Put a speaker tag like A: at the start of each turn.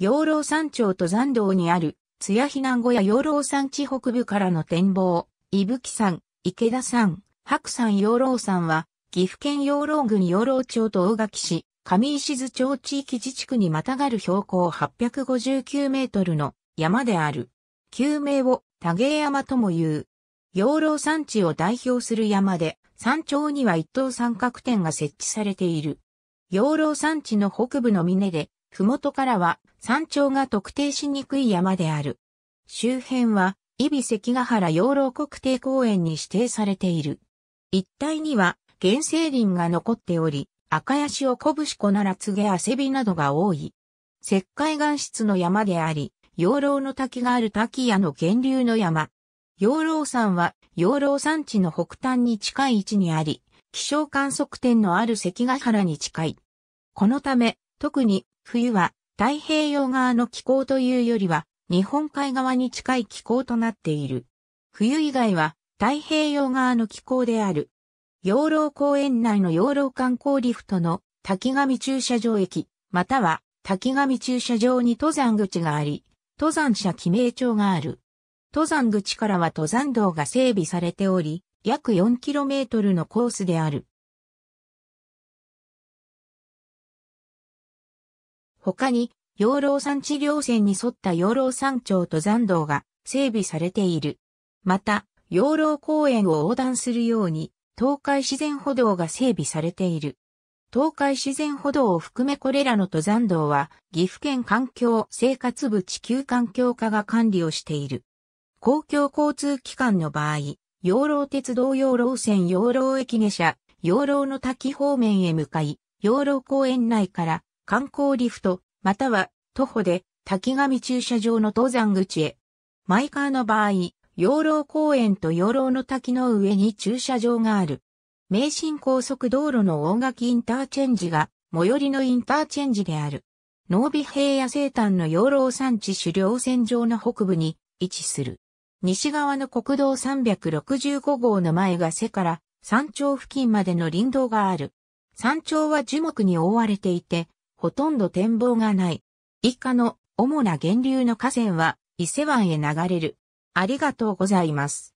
A: 養老山頂と山道にある、津屋避難小屋養老山地北部からの展望、伊吹山、池田山、白山養老山は、岐阜県養老郡養老町と大垣市、上石津町地域自治区にまたがる標高859メートルの山である。旧名を多芸山とも言う。養老山地を代表する山で、山頂には一等三角点が設置されている。養老山地の北部の峰で、ふもとからは山頂が特定しにくい山である。周辺は、伊比関ヶ原養老国定公園に指定されている。一帯には原生林が残っており、赤ヤシオコブならつげアせびなどが多い。石灰岩質の山であり、養老の滝がある滝屋の源流の山。養老山は養老山地の北端に近い位置にあり、気象観測点のある関ヶ原に近い。このため、特に冬は太平洋側の気候というよりは日本海側に近い気候となっている。冬以外は太平洋側の気候である。養老公園内の養老観光リフトの滝上駐車場駅、または滝上駐車場に登山口があり、登山者記名帳がある。登山口からは登山道が整備されており、約 4km のコースである。他に、養老山地療線に沿った養老山頂登山道が整備されている。また、養老公園を横断するように、東海自然歩道が整備されている。東海自然歩道を含めこれらの登山道は、岐阜県環境生活部地球環境課が管理をしている。公共交通機関の場合、養老鉄道養老線養老駅下車、養老の滝方面へ向かい、養老公園内から観光リフト、または徒歩で滝上駐車場の登山口へ。マイカーの場合、養老公園と養老の滝の上に駐車場がある。名神高速道路の大垣インターチェンジが最寄りのインターチェンジである。濃尾平野生誕の養老山地狩猟線上の北部に位置する。西側の国道365号の前が瀬から山頂付近までの林道がある。山頂は樹木に覆われていて、ほとんど展望がない。以下の主な源流の河川は伊勢湾へ流れる。ありがとうございます。